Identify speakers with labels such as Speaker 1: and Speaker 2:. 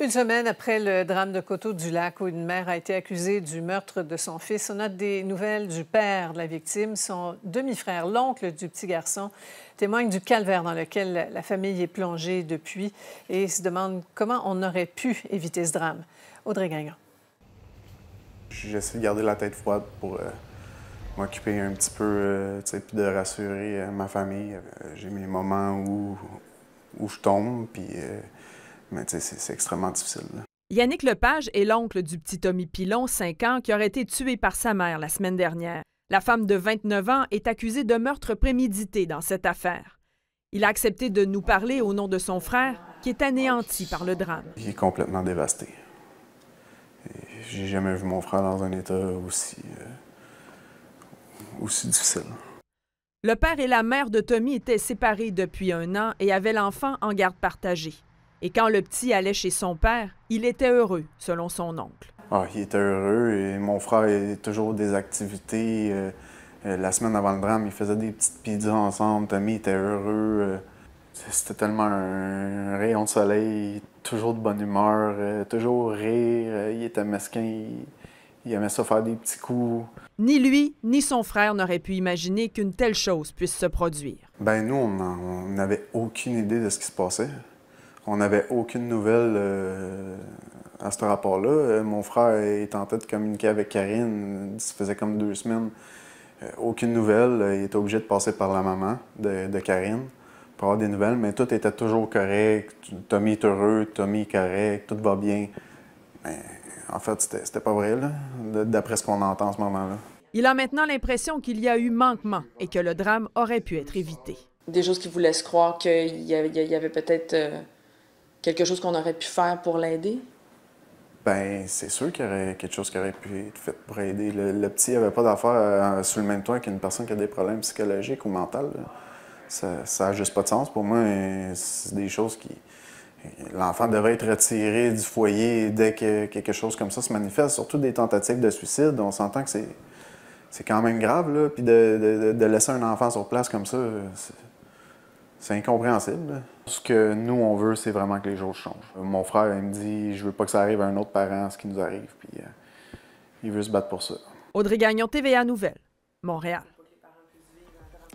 Speaker 1: Une semaine après le drame de Coteau-du-Lac où une mère a été accusée du meurtre de son fils, on a des nouvelles du père de la victime. Son demi-frère, l'oncle du petit garçon, témoigne du calvaire dans lequel la famille est plongée depuis et se demande comment on aurait pu éviter ce drame. Audrey Gagnon.
Speaker 2: J'essaie de garder la tête froide pour euh, m'occuper un petit peu, euh, puis de rassurer euh, ma famille. J'ai mes moments où, où je tombe, puis mais c'est extrêmement difficile.
Speaker 1: Yannick Lepage est l'oncle du petit Tommy Pilon, 5 ans, qui aurait été tué par sa mère la semaine dernière. La femme de 29 ans est accusée de meurtre prémédité dans cette affaire. Il a accepté de nous parler au nom de son frère, qui est anéanti par le drame.
Speaker 2: Il est complètement dévasté. J'ai jamais vu mon frère dans un état aussi, euh, aussi difficile.
Speaker 1: Le père et la mère de Tommy étaient séparés depuis un an et avaient l'enfant en garde partagée. Et quand le petit allait chez son père, il était heureux, selon son oncle.
Speaker 2: Ah, il était heureux et mon frère il toujours des activités. Euh, euh, la semaine avant le drame, il faisait des petites pizzas ensemble. Tommy était heureux. Euh, c'était tellement un, rayon de soleil, toujours de bonne humeur, toujours rire. il était mesquin, il, aimait ça faire des petits coups.
Speaker 1: Ni lui, ni son frère n'auraient pu imaginer qu'une telle chose puisse se produire.
Speaker 2: Ben nous, on n'avait aucune idée de ce qui se passait. On n'avait aucune nouvelle euh, à ce rapport-là. Euh, mon frère en tentait de communiquer avec Karine. Ça faisait comme deux semaines. Euh, aucune nouvelle. Il était obligé de passer par la maman de, Karine pour avoir des nouvelles. Mais tout était toujours correct. Tommy est heureux, Tommy est correct, tout va bien. Mais en fait, c'était pas vrai, d'après ce qu'on entend en ce moment-là.
Speaker 1: Il a maintenant l'impression qu'il y a eu manquement et que le drame aurait pu être évité. Des choses qui vous laissent croire qu'il y avait, avait peut-être quelque chose qu'on aurait pu faire pour l'aider?
Speaker 2: Ben, c'est sûr qu'il y aurait quelque chose qui aurait pu être fait pour aider. Le, petit n'avait pas d'affaire euh, sous le même toit qu'une personne qui a des problèmes psychologiques ou mentaux. Ça n'a juste pas de sens pour moi. C'est des choses qui. L'enfant devrait être retiré du foyer dès que quelque chose comme ça se manifeste, surtout des tentatives de suicide. On s'entend que c'est quand même grave, là. Puis de, laisser un enfant sur place comme ça, c'est incompréhensible. Ce que nous, on veut, c'est vraiment que les choses changent. Mon frère, il me dit Je veux pas que ça arrive à un autre parent, ce qui nous arrive. Puis euh, il veut se battre pour ça.
Speaker 1: Audrey Gagnon, TVA Nouvelle, Montréal.